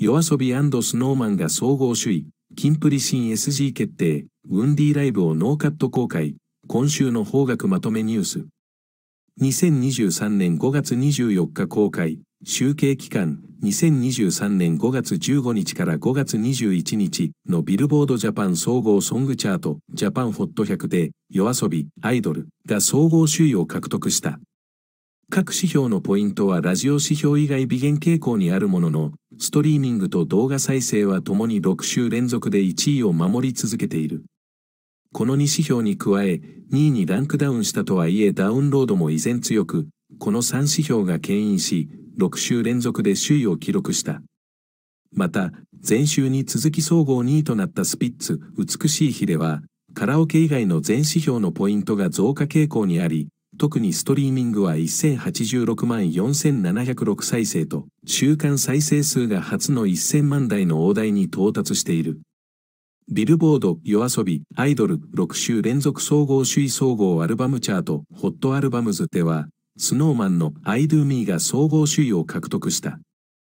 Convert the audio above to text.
夜遊びスノーマンが総合首位、キンプリ新 SG 決定、ウンディライブをノーカット公開、今週の方角まとめニュース。2023年5月24日公開、集計期間、2023年5月15日から5月21日のビルボードジャパン総合ソングチャート、ジャパンホット100で、夜遊び、アイドルが総合首位を獲得した。各指標のポイントはラジオ指標以外微減傾向にあるものの、ストリーミングと動画再生はともに6週連続で1位を守り続けている。この2指標に加え、2位にランクダウンしたとはいえダウンロードも依然強く、この3指標が牽引し、6週連続で首位を記録した。また、前週に続き総合2位となったスピッツ、美しい日では、カラオケ以外の全指標のポイントが増加傾向にあり、特にストリーミングは1086万4706再生と、週間再生数が初の1000万台の大台に到達している。ビルボード、夜遊び、アイドル、6週連続総合首位総合アルバムチャート、ホットアルバムズでは、スノーマンの I Do Me が総合首位を獲得した。